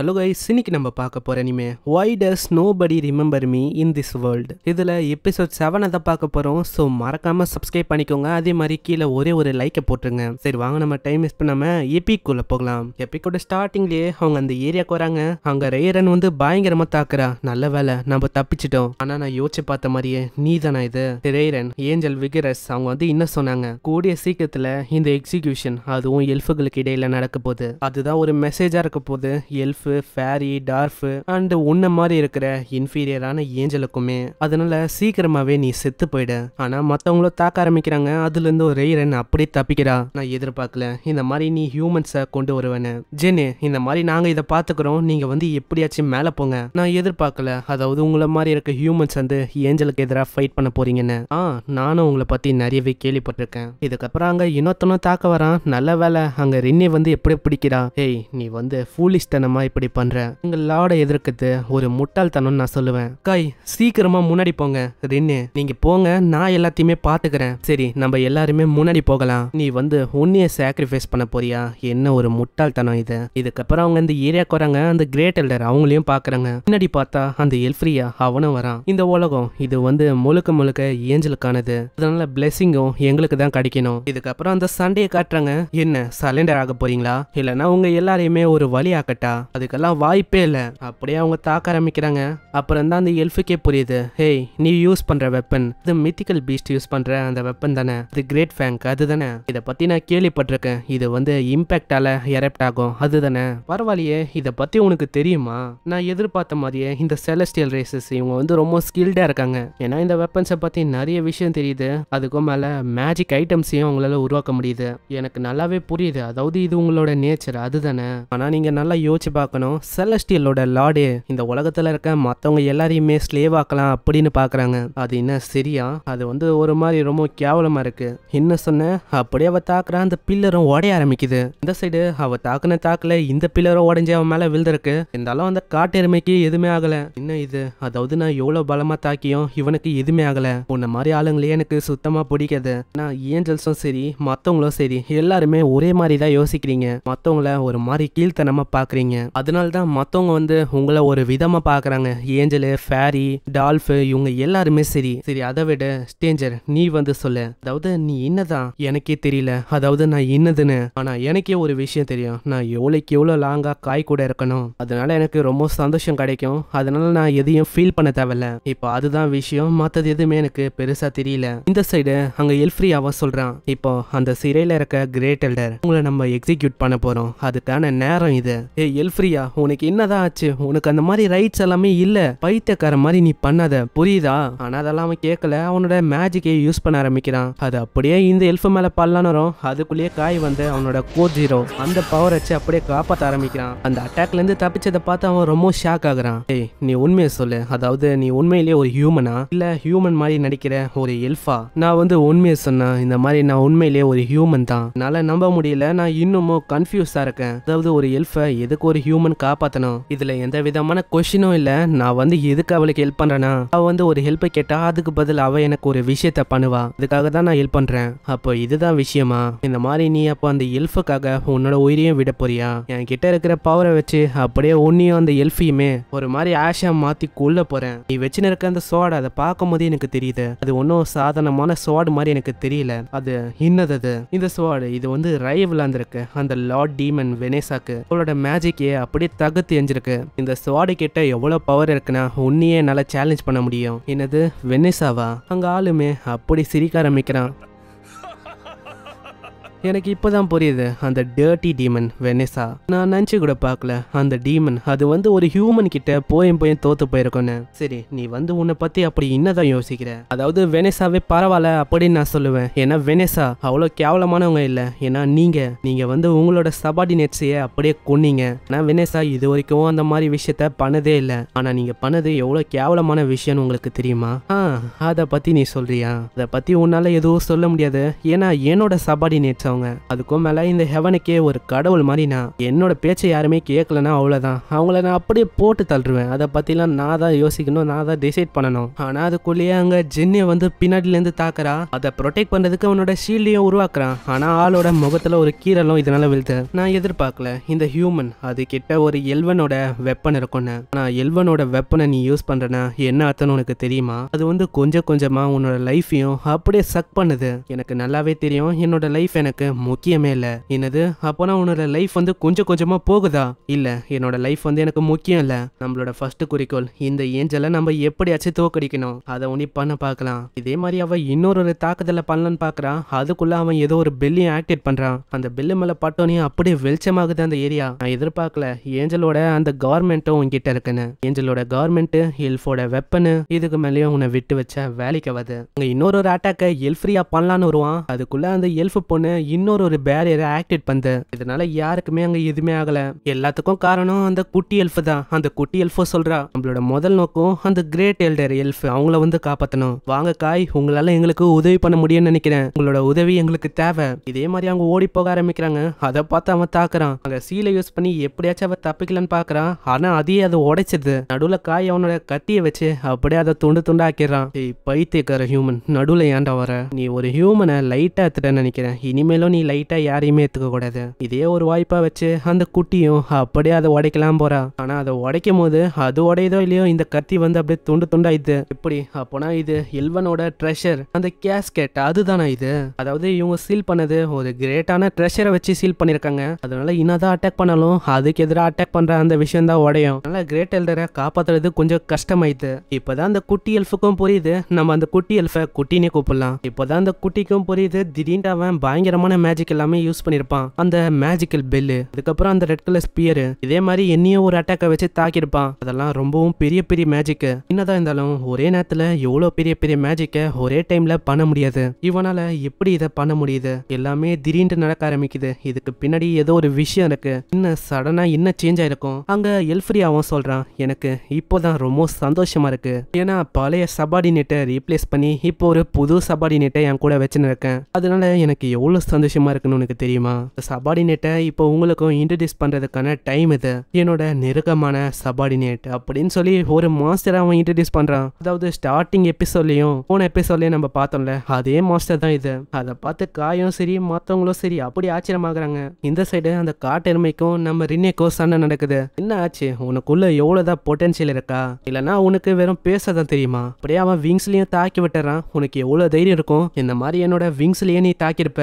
hello guys இன்னைக்கு நம்ம பார்க்க போகிற இனிமே why does nobody remember me in this world இதில் எபிசோட் செவனை தான் பார்க்க போகிறோம் ஸோ மறக்காமல் சப்ஸ்கிரைப் பண்ணிக்கோங்க அதே மாதிரி கீழே ஒரே ஒரு லைக்கை போட்டுருங்க சரி வாங்க நம்ம டைம் வேஸ்ட் பண்ணாமல் எபிக்குள்ளே போகலாம் எபிக்கோட ஸ்டார்டிங்லேயே அவங்க அந்த ஏரியாவுக்கு வராங்க அங்கே ரேரன் வந்து பயங்கரமாக தாக்குறா நல்ல வேலை நம்ம தப்பிச்சிட்டோம் ஆனால் நான் யோசிச்சு பார்த்த மாதிரியே நீ தானா இது ரேரன் ஏஞ்சல் விகரஸ் அவங்க வந்து என்ன சொன்னாங்க கூடிய சீக்கிரத்தில் இந்த எக்ஸிக்யூஷன் அதுவும் எல்ஃபுகளுக்கு இடையில நடக்க போகுது அதுதான் ஒரு மெசேஜாக இருக்க போகுது elf elf fairy dwarf and உன்ன மாதிரி இருக்கிற இன்ஃபீரியரான ஏஞ்சலுக்குமே அதனால சீக்கிரமாவே நீ செத்து போயிடு ஆனா மத்தவங்களும் தாக்க ஆரம்பிக்கிறாங்க அதுல இருந்து ஒரு ரெய்ரன் அப்படி தப்பிக்கிறா நான் எதிர்பார்க்கல இந்த மாதிரி நீ ஹியூமன்ஸை கொண்டு வருவேன்னு ஜெனு இந்த மாதிரி நாங்க இதை பாத்துக்கிறோம் நீங்க வந்து எப்படியாச்சும் மேல போங்க நான் எதிர்பார்க்கல அதாவது உங்களை மாதிரி இருக்க ஹியூமன்ஸ் வந்து ஏஞ்சலுக்கு எதிராக ஃபைட் பண்ண போறீங்கன்னு ஆ நானும் உங்களை பத்தி நிறையவே கேள்விப்பட்டிருக்கேன் இதுக்கப்புறம் அங்க இன்னொத்தனும் தாக்க வரான் நல்ல வேலை அங்க ரின்னே வந்து எப்படி பிடிக்கிறா ஏய் நீ வந்து ஃபூலிஸ்தனமா இப்ப இப்படி பண்றேன் உங்க லாட எதிர்க்கிறது ஒரு முட்டாள்தனம் நான் சொல்லுவேன் கை சீக்கிரமா முன்னாடி போங்க ரின்னு நீங்க போங்க நான் எல்லாத்தையுமே பாத்துக்கிறேன் சரி நம்ம எல்லாருமே முன்னாடி போகலாம் நீ வந்து உன்னைய சாக்ரிஃபைஸ் பண்ண போறியா என்ன ஒரு முட்டாள்தனம் இது இதுக்கப்புறம் அவங்க இந்த ஏரியாக்கு வராங்க அந்த கிரேட் எல்டர் அவங்களையும் பாக்குறாங்க பின்னாடி பார்த்தா அந்த எல்ஃப்ரியா அவனும் வரான் இந்த உலகம் இது வந்து முழுக்க முழுக்க ஏஞ்சலுக்கானது அதனால பிளெஸிங்கும் எங்களுக்கு தான் கிடைக்கணும் இதுக்கப்புறம் அந்த சண்டையை காட்டுறாங்க என்ன சலண்டர் ஆக போறீங்களா இல்லைன்னா உங்க எல்லாரையுமே ஒரு வழி ஆக்கட்டா அது இதுக்கெல்லாம் வாய்ப்பே இல்லை அப்படியே அவங்க தாக்க ஆரம்பிக்கிறாங்க அப்புறம் தான் அந்த எல்ஃபுக்கே புரியுது ஹேய் நீ யூஸ் பண்ற வெப்பன் இது மித்திக்கல் பீஸ்ட் யூஸ் பண்ற அந்த வெப்பன் தானே இது கிரேட் ஃபேங்க் அதுதானே இதை பத்தி நான் கேள்விப்பட்டிருக்கேன் இது வந்து இம்பேக்டால எரப்ட் ஆகும் அதுதானே பரவாயில்லையே இதை பத்தி உனக்கு தெரியுமா நான் எதிர்பார்த்த மாதிரியே இந்த செலஸ்டியல் ரேசஸ் இவங்க வந்து ரொம்ப ஸ்கில்டா இருக்காங்க ஏன்னா இந்த வெப்பன்ஸை பத்தி நிறைய விஷயம் தெரியுது அதுக்கும் மேல மேஜிக் ஐட்டம்ஸையும் அவங்களால உருவாக்க முடியுது எனக்கு நல்லாவே புரியுது அதாவது இது உங்களோட நேச்சர் அதுதானே ஆனா நீங்க நல்லா யோசிச்சு பார்க்கணும் பார்க்கணும் செலஸ்டியலோட லார்டு இந்த உலகத்துல இருக்க மற்றவங்க எல்லாரையுமே ஸ்லேவ் ஆக்கலாம் அப்படின்னு பாக்குறாங்க அது என்ன சரியா அது வந்து ஒரு மாதிரி ரொம்ப கேவலமா இருக்கு என்ன சொன்ன அப்படியே அவ தாக்குற அந்த பில்லரும் உடைய ஆரம்பிக்குது இந்த சைடு அவ தாக்குன தாக்கல இந்த பில்லரும் உடஞ்சி அவன் மேல விழுந்திருக்கு இருந்தாலும் அந்த காட்டெருமைக்கு எதுவுமே ஆகல என்ன இது அதாவது நான் எவ்வளவு பலமா தாக்கியும் இவனுக்கு எதுவுமே ஆகல உன்ன மாதிரி ஆளுங்களே எனக்கு சுத்தமா பிடிக்காது நான் ஏஞ்சல்ஸும் சரி மத்தவங்களும் சரி எல்லாருமே ஒரே மாதிரி தான் யோசிக்கிறீங்க மத்தவங்கள ஒரு மாதிரி கீழ்த்தனமா பாக்குறீங்க அது அதனால தான் மற்றவங்க வந்து உங்களை ஒரு விதமாக பார்க்குறாங்க ஏஞ்சலு ஃபேரி டால்ஃபு இவங்க எல்லாருமே சரி சரி அதை விட ஸ்டேஞ்சர் நீ வந்து சொல்லு அதாவது நீ என்னதான் எனக்கே தெரியல அதாவது நான் என்னதுன்னு ஆனால் எனக்கே ஒரு விஷயம் தெரியும் நான் எவ்வளோக்கு எவ்வளோ லாங்காக காய் கூட இருக்கணும் அதனால எனக்கு ரொம்ப சந்தோஷம் கிடைக்கும் அதனால நான் எதையும் ஃபீல் பண்ண தேவையில்ல இப்போ அதுதான் விஷயம் மற்றது எதுவுமே எனக்கு பெருசாக தெரியல இந்த சைடு அங்கே எல்ஃப்ரீ அவன் சொல்கிறான் இப்போ அந்த சிறையில் இருக்க கிரேட் எல்டர் உங்களை நம்ம எக்ஸிக்யூட் பண்ண போகிறோம் அதுக்கான நேரம் இது ஏ எல்ஃப்ரீ பிரியா உனக்கு என்னதான் ஆச்சு உனக்கு அந்த மாதிரி ரைட்ஸ் எல்லாமே இல்ல பைத்தியக்கார மாதிரி நீ பண்ணாத புரியுதா ஆனா அதெல்லாம் அவன் கேட்கல அவனோட மேஜிக்கை யூஸ் பண்ண ஆரம்பிக்கிறான் அது அப்படியே இந்த எல்ஃபு மேல பல்லானரும் அதுக்குள்ளேயே காய் வந்து அவனோட கோட் ஜீரோ அந்த பவர் வச்சு அப்படியே காப்பாற்ற ஆரம்பிக்கிறான் அந்த அட்டாக்ல இருந்து தப்பிச்சதை பார்த்து அவன் ரொம்ப ஷாக் ஆகுறான் ஏய் நீ உண்மையை சொல்லு அதாவது நீ உண்மையிலேயே ஒரு ஹியூமனா இல்ல ஹியூமன் மாதிரி நடிக்கிற ஒரு எல்ஃபா நான் வந்து உண்மையை சொன்னேன் இந்த மாதிரி நான் உண்மையிலேயே ஒரு ஹியூமன் தான் நம்ப முடியல நான் இன்னமும் கன்ஃபியூஸா இருக்கேன் அதாவது ஒரு எல்ஃபை எதுக்கு ஒரு ஹியூமன் ஹியூமன் காப்பாத்தணும் இதுல எந்த விதமான கொஷினும் இல்ல நான் வந்து எதுக்கு அவளுக்கு ஹெல்ப் பண்றேன்னா அவள் வந்து ஒரு ஹெல்ப் கேட்டா அதுக்கு பதில் அவள் எனக்கு ஒரு விஷயத்த பண்ணுவா இதுக்காக தான் நான் ஹெல்ப் பண்றேன் அப்போ இதுதான் விஷயமா இந்த மாதிரி நீ அப்போ அந்த எல்ஃபுக்காக உன்னோட உயிரையும் விட போறியா என் கிட்ட இருக்கிற பவரை வச்சு அப்படியே உன்னையும் அந்த எல்ஃபையுமே ஒரு மாதிரி ஆஷா மாத்தி கொள்ள போறேன் நீ வச்சுன்னு இருக்க அந்த சோடு அதை பார்க்கும் போதே எனக்கு தெரியுது அது ஒன்னும் சாதாரணமான சோடு மாதிரி எனக்கு தெரியல அது இன்னதது அது இந்த சோடு இது வந்து ரைவ் விளாந்துருக்கு அந்த லார்ட் டீமன் வெனேசாக்கு அவளோட மேஜிக்கே அப்படியே தகுத்து எஞ்சிருக்கு இந்த சுவாடி கிட்ட எவ்வளோ பவர் இருக்குன்னா உன்னையே என்னால் சேலஞ்ச் பண்ண முடியும் என்னது வெனிசாவா அங்கே ஆளுமே அப்படி சிரிக்க ஆரம்பிக்கிறான் எனக்கு இப்போதான் புரியுது அந்த டர்ட்டி டீமன் வெனிசா நான் நினச்சி கூட பார்க்கல அந்த டீமன் அது வந்து ஒரு ஹியூமன் கிட்ட போயும் போயும் தோத்து போயிருக்கோன்னு சரி நீ வந்து உன்னை பற்றி அப்படி என்னதான் யோசிக்கிற அதாவது வெனிசாவே பரவாயில்ல அப்படின்னு நான் சொல்லுவேன் ஏன்னா வெனிசா அவ்வளோ கேவலமானவங்க இல்லை ஏன்னா நீங்கள் நீங்கள் வந்து உங்களோட சபார்டினேட்ஸையே அப்படியே கொன்னீங்க ஆனால் வெனிசா இது வரைக்கும் அந்த மாதிரி விஷயத்த பண்ணதே இல்லை ஆனால் நீங்கள் பண்ணது எவ்வளோ கேவலமான விஷயம்னு உங்களுக்கு தெரியுமா ஆ அதை பற்றி நீ சொல்கிறியா அதை பற்றி உன்னால் எதுவும் சொல்ல முடியாது ஏன்னா என்னோட சபார்டினேட்ஸ் அவங்க அதுக்கும் மேல இந்த ஹெவனுக்கே ஒரு கடவுள் மாதிரி நான் என்னோட பேச்சை யாருமே கேட்கலன்னா அவ்வளவுதான் அவங்கள நான் அப்படியே போட்டு தள்ளுவேன் அதை பற்றிலாம் நான் தான் யோசிக்கணும் நான் தான் டிசைட் பண்ணணும் ஆனால் அதுக்குள்ளேயே அங்கே ஜென்னிய வந்து பின்னாடிலேருந்து தாக்குறா அதை ப்ரொடெக்ட் பண்ணுறதுக்கு அவனோட ஷீல்டையும் உருவாக்குறான் ஆனால் ஆளோட முகத்துல ஒரு கீரலும் இதனால விழுது நான் எதிர்பார்க்கல இந்த ஹியூமன் அது கிட்ட ஒரு எல்வனோட வெப்பன் இருக்கும்னு ஆனா எல்வனோட வெப்பனை நீ யூஸ் பண்றனா என்ன அர்த்தம்னு உனக்கு தெரியுமா அது வந்து கொஞ்சம் கொஞ்சமாக உன்னோட லைஃப்பையும் அப்படியே சக் பண்ணுது எனக்கு நல்லாவே தெரியும் என்னோட லைஃப் எனக்கு எனக்கு முக்கியமே இல்லை என்னது அப்போனா உன்னோட லைஃப் வந்து கொஞ்சம் கொஞ்சமாக போகுதா இல்லை என்னோட லைஃப் வந்து எனக்கு முக்கியம் இல்லை நம்மளோட ஃபர்ஸ்ட் குறிக்கோள் இந்த ஏஞ்சலை நம்ம எப்படியாச்சும் தோக்கடிக்கணும் அதை உனி பண்ண பார்க்கலாம் இதே மாதிரி அவன் இன்னொரு தாக்குதலை பண்ணலான்னு பார்க்குறான் அதுக்குள்ளே அவன் ஏதோ ஒரு பெல்லையும் ஆக்டிவேட் பண்ணுறான் அந்த பெல்லு மேலே பட்டோனையும் அப்படியே வெளிச்சமாகுது அந்த ஏரியா நான் எதிர்பார்க்கல ஏஞ்சலோட அந்த கவர்மெண்ட்டும் உங்ககிட்ட இருக்குன்னு ஏஞ்சலோட கவர்மெண்ட்டு எல்ஃபோட வெப்பனு இதுக்கு மேலேயும் உன்னை விட்டு வச்ச வேலைக்கு வந்து இன்னொரு ஒரு அட்டாக்கை ஃப்ரீயாக பண்ணலான்னு வருவான் அதுக்குள்ளே அந்த எல்ஃப் பொண்ணு இன்னொரு ஒரு பேரியரை ஆக்டிவேட் பண்ணு இதனால யாருக்குமே அங்கே எதுவுமே ஆகலை எல்லாத்துக்கும் காரணம் அந்த குட்டி எல்ஃபு தான் அந்த குட்டி எல்ஃபோ சொல்றா நம்மளோட முதல் நோக்கம் அந்த கிரேட் எல்டர் எல்ஃப் அவங்கள வந்து காப்பாற்றணும் வாங்க காய் உங்களால எங்களுக்கு உதவி பண்ண முடியும்னு நினைக்கிறேன் உங்களோட உதவி எங்களுக்கு தேவை இதே மாதிரி அவங்க ஓடி போக ஆரம்பிக்கிறாங்க அதை பார்த்து அவன் தாக்குறான் அங்க சீலை யூஸ் பண்ணி எப்படியாச்சும் அவன் தப்பிக்கலன்னு பார்க்குறான் ஆனால் அதையே அதை உடைச்சது நடுவில் காய் அவனோட கட்டியை வச்சு அப்படியே அதை துண்டு துண்டு ஆக்கிடுறான் பைத்தியக்கார ஹியூமன் நடுவில் ஏன்டா வர நீ ஒரு ஹியூமனை லைட்டாக எடுத்துட்டேன்னு நினைக்கிறேன் இனிமேல் மேலும் நீ லைட்டாக யாரையுமே கூடாது இதே ஒரு வாய்ப்பாக வச்சு அந்த குட்டியும் அப்படியே அதை உடைக்கலாம் போறா ஆனால் அதை உடைக்கும் போது அது உடையதோ இல்லையோ இந்த கத்தி வந்து அப்படியே துண்டு துண்டாயிது இப்படி அப்போனா இது எல்வனோட ட்ரெஷர் அந்த கேஸ்கெட் அதுதானா இது அதாவது இவங்க சீல் பண்ணது ஒரு கிரேட்டான ட்ரெஷரை வச்சு சீல் பண்ணியிருக்காங்க அதனால என்னதான் அட்டாக் பண்ணாலும் அதுக்கு எதிராக அட்டாக் பண்ணுற அந்த விஷயம் தான் உடையும் அதனால கிரேட் எல்டரை காப்பாற்றுறது கொஞ்சம் கஷ்டமாயிடுது இப்போதான் அந்த குட்டி எல்ஃபுக்கும் புரியுது நம்ம அந்த குட்டி எல்ஃபை குட்டினே கூப்பிடலாம் இப்போதான் அந்த குட்டிக்கும் புரியுது திடீர்னு அவன் பயங்கரமா அவனை மேஜிக் எல்லாமே யூஸ் பண்ணியிருப்பான் அந்த மேஜிக்கல் பெல்லு அதுக்கப்புறம் அந்த ரெட் கலர் ஸ்பியரு இதே மாதிரி என்னையும் ஒரு அட்டாக்கை வச்சு தாக்கியிருப்பான் அதெல்லாம் ரொம்பவும் பெரிய பெரிய மேஜிக்கு என்னதான் இருந்தாலும் ஒரே நேரத்துல எவ்வளவு பெரிய பெரிய மேஜிக்கை ஒரே டைம்ல பண்ண முடியாது இவனால எப்படி இதை பண்ண முடியுது எல்லாமே திடீர்னு நடக்க ஆரம்பிக்குது இதுக்கு பின்னாடி ஏதோ ஒரு விஷயம் இருக்கு இன்னும் சடனா இன்னும் சேஞ்ச் ஆயிருக்கும் அங்க எல்ஃப்ரி அவன் சொல்றான் எனக்கு இப்போதான் ரொம்ப சந்தோஷமா இருக்கு ஏன்னா பழைய சபார்டினேட்டை ரீப்ளேஸ் பண்ணி இப்போ ஒரு புது சபார்டினேட்டை என் கூட வச்சுன்னு இருக்கேன் அதனால எனக்கு எவ்வளவு சந்தோஷமா இருக்குன்னு உனக்கு தெரியுமா சபார்டினேட்டை இப்போ உங்களுக்கும் இன்ட்ரடியூஸ் பண்ணுறதுக்கான டைம் இது என்னோட நெருக்கமான சபார்டினேட் அப்படின்னு சொல்லி ஒரு மாஸ்டர் அவன் இன்ட்ரடியூஸ் பண்ணுறான் அதாவது ஸ்டார்டிங் எபிசோட்லையும் போன எபிசோட்லையும் நம்ம பார்த்தோம்ல அதே மாஸ்டர் தான் இது அதை பார்த்து காயும் சரி மற்றவங்களும் சரி அப்படி ஆச்சரியமாகறாங்க இந்த சைடு அந்த காட்டெருமைக்கும் நம்ம ரின்னேக்கும் சண்டை நடக்குது என்ன ஆச்சு உனக்குள்ள எவ்வளோதான் பொட்டன்ஷியல் இருக்கா இல்லைனா உனக்கு வெறும் பேசதான் தெரியுமா அப்படியே அவன் விங்ஸ்லையும் தாக்கி விட்டுறான் உனக்கு எவ்வளோ தைரியம் இருக்கும் இந்த மாதிரி என்னோட விங்ஸ்லயே நீ தாக்கியிருப்ப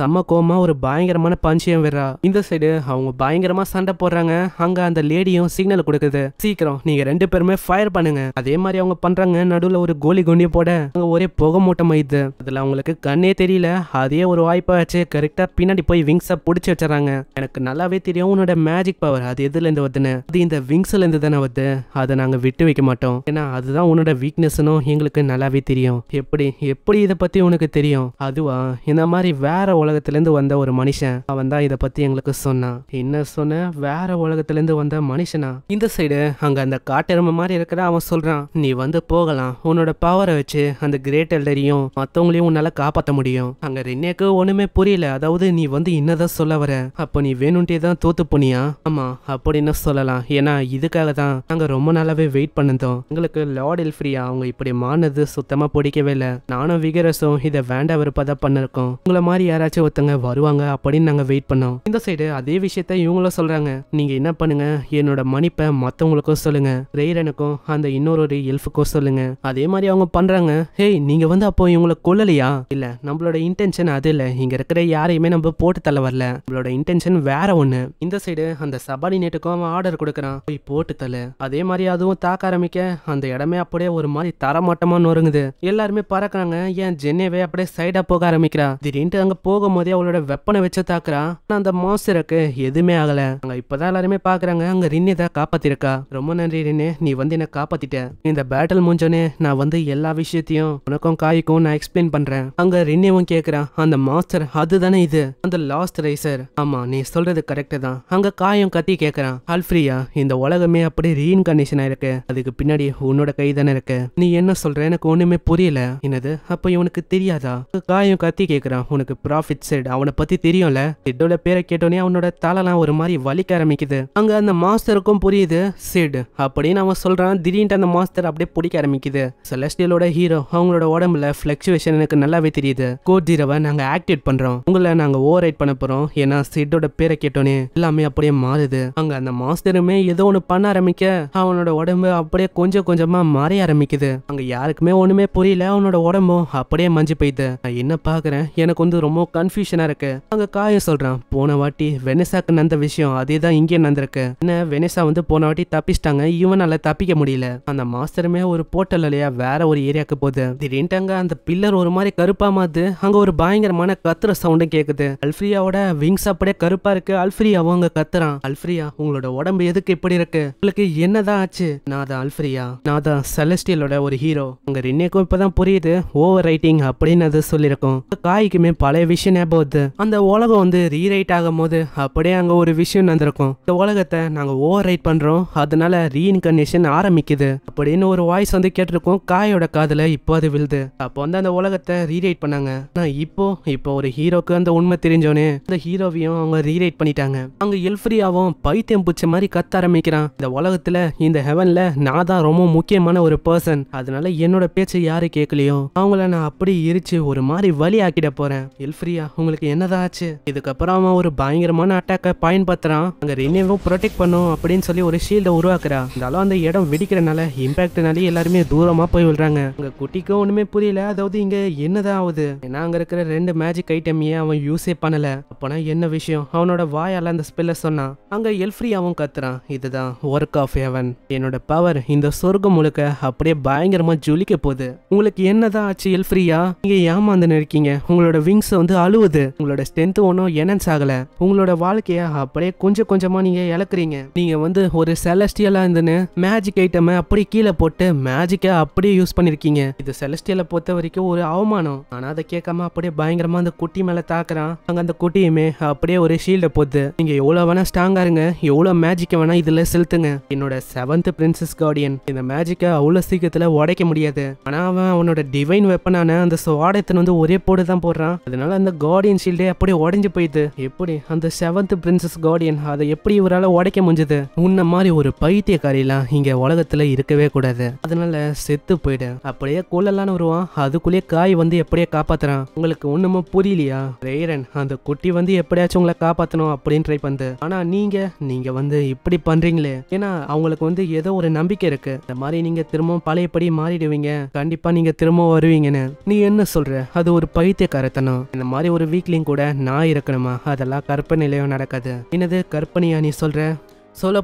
செம்ம கோமா ஒரு பயங்கரமான பஞ்சியம் விடுறா இந்த சைடு அவங்க பயங்கரமா சண்டை போடுறாங்க அங்க அந்த லேடியும் சிக்னல் கொடுக்குது சீக்கிரம் நீங்க ரெண்டு பேருமே ஃபயர் பண்ணுங்க அதே மாதிரி அவங்க பண்றாங்க நடுவுல ஒரு கோலி குண்டி போட அங்க ஒரே புக மூட்டம் ஆயிடுது அதுல அவங்களுக்கு கண்ணே தெரியல அதே ஒரு வாய்ப்பா வச்சு கரெக்டா பின்னாடி போய் விங்ஸை பிடிச்சி வச்சிடறாங்க எனக்கு நல்லாவே தெரியும் உன்னோட மேஜிக் பவர் அது எதுல இருந்து வருதுன்னு அது இந்த விங்ஸ்ல இருந்து தானே வருது அதை நாங்க விட்டு வைக்க மாட்டோம் ஏன்னா அதுதான் உன்னோட வீக்னஸ்னும் எங்களுக்கு நல்லாவே தெரியும் எப்படி எப்படி இதை பத்தி உனக்கு தெரியும் அதுவா இந்த மாதிரி வேற உலகத்துலேருந்து வந்த ஒரு மனுஷன் அவன் தான் இதை பற்றி எங்களுக்கு சொன்னான் என்ன சொன்ன வேற உலகத்துலேருந்து வந்த மனுஷனா இந்த சைடு அங்கே அந்த காட்டெருமை மாதிரி இருக்கிற அவன் சொல்கிறான் நீ வந்து போகலாம் உன்னோட பவரை வச்சு அந்த கிரேட் எல்டரையும் மற்றவங்களையும் உன்னால் காப்பாற்ற முடியும் அங்கே ரென்னேக்கு ஒன்றுமே புரியல அதாவது நீ வந்து என்னதான் சொல்ல வர அப்போ நீ வேணுன்ட்டே தான் தோத்து போனியா ஆமாம் அப்படின்னு சொல்லலாம் ஏன்னா இதுக்காக தான் நாங்கள் ரொம்ப நாளாகவே வெயிட் பண்ணிருந்தோம் எங்களுக்கு லார்ட் எல்ஃப்ரியா அவங்க இப்படி மானது சுத்தமாக பிடிக்கவே இல்லை நானும் விகரஸும் இதை வேண்டாம் விருப்பதாக பண்ணிருக்கோம் உங்களை மாதிரி யாராச்சும் யாராச்சும் ஒருத்தங்க வருவாங்க அப்படின்னு நாங்கள் வெயிட் பண்ணோம் இந்த சைடு அதே விஷயத்த இவங்களும் சொல்கிறாங்க நீங்கள் என்ன பண்ணுங்க என்னோட மன்னிப்பை மற்றவங்களுக்கும் சொல்லுங்க ரெய்ரனுக்கும் அந்த இன்னொரு எல்ஃபுக்கும் சொல்லுங்க அதே மாதிரி அவங்க பண்ணுறாங்க ஹேய் நீங்கள் வந்து அப்போ இவங்களை கொல்லலையா இல்லை நம்மளோட இன்டென்ஷன் அது இல்லை இங்கே இருக்கிற யாரையுமே நம்ம போட்டு தள்ள வரல நம்மளோட இன்டென்ஷன் வேற ஒன்று இந்த சைடு அந்த நேட்டுக்கும் அவன் ஆர்டர் கொடுக்குறான் போய் போட்டு தள்ள அதே மாதிரி அதுவும் தாக்க ஆரம்பிக்க அந்த இடமே அப்படியே ஒரு மாதிரி தரமாட்டமா நொறுங்குது எல்லாருமே பறக்குறாங்க ஏன் ஜென்னேவே அப்படியே சைடா போக ஆரம்பிக்கிறா திடீர்னு அங்க போக போகும்போதே அவளோட வெப்பனை வச்சு தாக்குறா அந்த மாஸ்டருக்கு எதுவுமே ஆகல அங்க இப்பதான் எல்லாருமே பாக்குறாங்க அங்க ரின்னி தான் காப்பாத்திருக்கா ரொம்ப நன்றி ரின்னு நீ வந்து என்ன காப்பாத்திட்ட இந்த பேட்டல் முடிஞ்சோனே நான் வந்து எல்லா விஷயத்தையும் உனக்கும் காய்க்கும் நான் எக்ஸ்பிளைன் பண்றேன் அங்க ரின்னியவும் கேக்குறான் அந்த மாஸ்டர் அதுதானே இது அந்த லாஸ்ட் ரைசர் ஆமா நீ சொல்றது கரெக்ட் தான் அங்க காயும் கத்தி கேக்குறான் அல்ஃப்ரியா இந்த உலகமே அப்படியே ரீஇன்கார்னேஷன் ஆயிருக்கு அதுக்கு பின்னாடி உன்னோட கை தானே இருக்கு நீ என்ன சொல்ற எனக்கு ஒண்ணுமே புரியல என்னது அப்ப இவனுக்கு தெரியாதா காயும் கத்தி கேக்குறான் உனக்கு ப்ராஃபிட் ஃபிட்ஸட் அவனை பத்தி தெரியும்ல சிட்டோட பேரை கேட்டோன்னே அவனோட தலைலாம் ஒரு மாதிரி வலிக்க ஆரம்பிக்குது அங்க அந்த மாஸ்டருக்கும் புரியுது சிட் அப்படின்னு அவன் சொல்றான் திடீர்னு அந்த மாஸ்டர் அப்படியே பிடிக்க ஆரம்பிக்குது செலஸ்டியலோட ஹீரோ அவங்களோட உடம்புல ஃபிளக்சுவேஷன் எனக்கு நல்லாவே தெரியுது கோஜீரோவை நாங்க ஆக்டிவேட் பண்றோம் உங்களை நாங்க ஓவர் ரைட் பண்ண போறோம் ஏன்னா சிட்டோட பேரை கேட்டோன்னே எல்லாமே அப்படியே மாறுது அங்க அந்த மாஸ்டருமே ஏதோ ஒன்று பண்ண ஆரம்பிக்க அவனோட உடம்பு அப்படியே கொஞ்சம் கொஞ்சமா மறைய ஆரம்பிக்குது அங்க யாருக்குமே ஒண்ணுமே புரியல அவனோட உடம்பும் அப்படியே மஞ்சு போயிது நான் என்ன பாக்குறேன் எனக்கு வந்து ரொம்ப கன்ஃபியூஷனா இருக்கு அங்க காய சொல்றான் போன வாட்டி வெனசாக்கு நடந்த விஷயம் அதே தான் இங்கே நடந்திருக்கு என்ன வெனசா வந்து போன வாட்டி தப்பிச்சிட்டாங்க இவனால தப்பிக்க முடியல அந்த மாஸ்டருமே ஒரு போர்ட்டல் இல்லையா வேற ஒரு ஏரியாக்கு போகுது திடீர்னு அந்த பில்லர் ஒரு மாதிரி கருப்பா மாத்து அங்க ஒரு பயங்கரமான கத்துற சவுண்டும் கேக்குது அல்ஃப்ரியாவோட விங்ஸ் அப்படியே கருப்பா இருக்கு அல்ஃப்ரியாவும் அங்க கத்துறான் அல்ஃப்ரியா உங்களோட உடம்பு எதுக்கு இப்படி இருக்கு உங்களுக்கு என்னதான் ஆச்சு நான் தான் அல்ஃப்ரியா நான் தான் செலஸ்டியலோட ஒரு ஹீரோ உங்க ரெண்டேக்கும் இப்பதான் புரியுது ஓவர் ரைட்டிங் அப்படின்னு அது சொல்லியிருக்கோம் காய்க்குமே பழைய விஷயம் விஷயம் அந்த உலகம் வந்து ரீரைட் ஆகும் போது அப்படியே அங்க ஒரு விஷயம் நடந்திருக்கும் இந்த உலகத்தை நாங்க ஓவர் ரைட் பண்றோம் அதனால ரீஇன்கர்னேஷன் ஆரம்பிக்குது அப்படின்னு ஒரு வாய்ஸ் வந்து கேட்டிருக்கோம் காயோட காதில் இப்போ அது விழுது அப்போ வந்து அந்த உலகத்தை ரீரைட் பண்ணாங்க ஆனால் இப்போ இப்போ ஒரு ஹீரோக்கு அந்த உண்மை தெரிஞ்சோன்னே அந்த ஹீரோவையும் அவங்க ரீரைட் பண்ணிட்டாங்க அவங்க எல்ஃப்ரியாவும் பைத்தியம் பிடிச்ச மாதிரி கத்த ஆரம்பிக்கிறான் இந்த உலகத்துல இந்த ஹெவன்ல நான் தான் ரொம்ப முக்கியமான ஒரு பர்சன் அதனால என்னோட பேச்சை யாரு கேட்கலையோ அவங்கள நான் அப்படி எரிச்சு ஒரு மாதிரி வழி ஆக்கிட போறேன் எல்ஃப்ரியா ஐயா உங்களுக்கு என்னதான் ஆச்சு இதுக்கப்புறம் அவன் ஒரு பயங்கரமான அட்டாக்கை பயன்படுத்துறான் அங்க ரெனியவும் ப்ரொடெக்ட் பண்ணும் அப்படின்னு சொல்லி ஒரு ஷீல்டை உருவாக்குறா இருந்தாலும் அந்த இடம் வெடிக்கிறனால இம்பாக்ட்னாலே எல்லாருமே தூரமா போய் விழுறாங்க அங்க குட்டிக்கும் ஒண்ணுமே புரியல அதாவது இங்க என்னதான் ஆகுது ஏன்னா அங்க இருக்கிற ரெண்டு மேஜிக் ஐட்டமையே அவன் யூஸே பண்ணல அப்பனா என்ன விஷயம் அவனோட வாயால அந்த ஸ்பெல்ல சொன்னான் அங்க எல்ஃப்ரீ கத்துறான் இதுதான் ஒர்க் ஆஃப் ஹெவன் என்னோட பவர் இந்த சொர்க்கம் முழுக்க அப்படியே பயங்கரமா ஜொலிக்க போகுது உங்களுக்கு என்னதான் ஆச்சு எல்ஃப்ரீயா நீங்க ஏமாந்துன்னு இருக்கீங்க உங்களோட விங்ஸ் வந்து அழுவுது உங்களோட ஸ்ட்ரென்த் ஒன்றும் எனன்ஸ் ஆகலை உங்களோட வாழ்க்கையை அப்படியே கொஞ்சம் கொஞ்சமாக நீங்கள் இழக்கிறீங்க நீங்கள் வந்து ஒரு செலஸ்டியலாக இருந்துன்னு மேஜிக் ஐட்டமை அப்படியே கீழே போட்டு மேஜிக்கை அப்படியே யூஸ் பண்ணியிருக்கீங்க இது செலஸ்டியலை பொறுத்த வரைக்கும் ஒரு அவமானம் ஆனால் அதை கேட்காம அப்படியே பயங்கரமாக அந்த குட்டி மேலே தாக்குறான் அங்கே அந்த குட்டியுமே அப்படியே ஒரு ஷீல்டை போத்து நீங்கள் எவ்வளோ வேணால் ஸ்ட்ராங்காக இருங்க எவ்வளோ மேஜிக்கை வேணால் இதில் செலுத்துங்க என்னோட செவன்த் பிரின்சஸ் கார்டியன் இந்த மேஜிக்கை அவ்வளோ சீக்கிரத்தில் உடைக்க முடியாது ஆனால் அவன் அவனோட டிவைன் வெப்பனான அந்த சுவாடத்தின் வந்து ஒரே போடு தான் போடுறான் அதனால அந்த கார்டியன் ஷீல்டே அப்படியே உடஞ்சு போயிது எப்படி அந்த செவன்த் பிரின்சஸ் கார்டியன் அதை எப்படி இவரால் உடைக்க முடிஞ்சது உன்ன மாதிரி ஒரு பைத்தியக்காரியெல்லாம் இங்க உலகத்துல இருக்கவே கூடாது அதனால செத்து போயிடு அப்படியே கொள்ளலான்னு வருவான் அதுக்குள்ளேயே காய் வந்து எப்படியே காப்பாத்துறான் உங்களுக்கு ஒண்ணுமே புரியலையா ரேரன் அந்த குட்டி வந்து எப்படியாச்சும் உங்களை காப்பாத்தணும் அப்படின்னு ட்ரை பண்ணுது ஆனா நீங்க நீங்க வந்து இப்படி பண்றீங்களே ஏன்னா அவங்களுக்கு வந்து ஏதோ ஒரு நம்பிக்கை இருக்கு இந்த மாதிரி நீங்க திரும்பவும் பழையபடி மாறிடுவீங்க கண்டிப்பா நீங்க திரும்ப வருவீங்கன்னு நீ என்ன சொல்ற அது ஒரு பைத்தியக்காரத்தனம் இந்த மாதிரி மாதிரி ஒரு வீக்லியும் கூட நான் இருக்கணுமா அதெல்லாம் கற்பனையிலையும் நடக்காது என்னது கற்பனையா நீ சொல்ற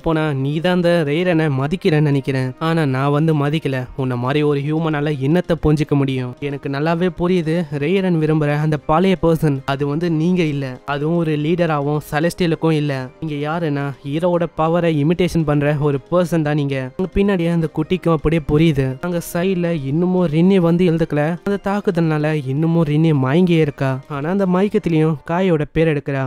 போனா நீ தான் அந்த ரேரனை மதிக்கிறேன்னு நினைக்கிறேன் ஆனா நான் வந்து மதிக்கல உன்னை மாதிரி ஒரு ஹியூமனால என்னத்தை புரிஞ்சிக்க முடியும் எனக்கு நல்லாவே புரியுது ரேரன் விரும்புற அந்த பழைய பர்சன் அது வந்து நீங்க இல்ல அதுவும் ஒரு லீடராகவும் செலஸ்டியலுக்கும் இல்ல நீங்க யாருன்னா ஹீரோவோட பவரை இமிடேஷன் பண்ற ஒரு பர்சன் தான் நீங்க அங்க பின்னாடியே அந்த குட்டிக்கும் அப்படியே புரியுது அங்க சைட்ல இன்னமும் ரின்னி வந்து எழுதுக்கல அந்த தாக்குதல்னால இன்னமும் ரின்னி மயங்கியே இருக்கா ஆனா அந்த மயக்கத்திலையும் காயோட பேர் எடுக்கிறா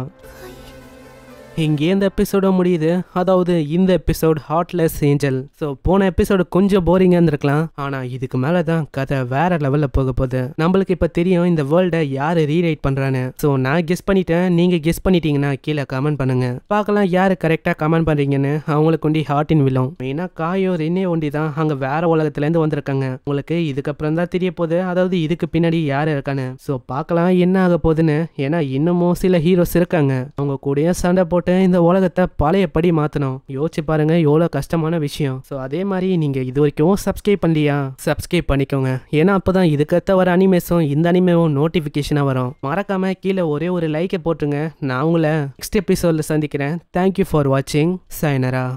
இங்கே இந்த எபிசோட முடியுது அதாவது இந்த எபிசோட் ஹார்ட்லெஸ் ஏஞ்சல் ஸோ போன எபிசோடு கொஞ்சம் போரிங்காக இருந்திருக்கலாம் ஆனால் இதுக்கு மேலே தான் கதை வேற லெவலில் போக போகுது நம்மளுக்கு இப்போ தெரியும் இந்த வேர்ல்டை யார் ரீரைட் பண்ணுறான்னு ஸோ நான் கெஸ் பண்ணிட்டேன் நீங்கள் கெஸ் பண்ணிட்டீங்கன்னா கீழே கமெண்ட் பண்ணுங்க பார்க்கலாம் யார் கரெக்டாக கமெண்ட் பண்ணுறீங்கன்னு அவங்களுக்கு ஒண்டி ஹார்ட்டின் விழும் மெயினாக காயோ ரின்னே ஒண்டி தான் அங்கே வேற உலகத்துலேருந்து வந்திருக்காங்க உங்களுக்கு இதுக்கப்புறம் தான் தெரிய போகுது அதாவது இதுக்கு பின்னாடி யார் இருக்கானு ஸோ பார்க்கலாம் என்ன ஆக போகுதுன்னு ஏன்னா இன்னமும் சில ஹீரோஸ் இருக்காங்க அவங்க கூடயே சண்டை போட்டு கஷ்டப்பட்டு இந்த உலகத்தை படி மாற்றணும் யோசிச்சு பாருங்க எவ்வளோ கஷ்டமான விஷயம் ஸோ அதே மாதிரி நீங்கள் இது வரைக்கும் சப்ஸ்கிரைப் பண்ணலையா சப்ஸ்கிரைப் பண்ணிக்கோங்க ஏன்னா அப்போ தான் இதுக்கத்த வர அனிமேஸும் இந்த அனிமேவும் நோட்டிஃபிகேஷனாக வரும் மறக்காம கீழே ஒரே ஒரு லைக்கை போட்டுருங்க நான் உங்களை நெக்ஸ்ட் எபிசோடில் சந்திக்கிறேன் தேங்க்யூ ஃபார் வாட்சிங் சைனரா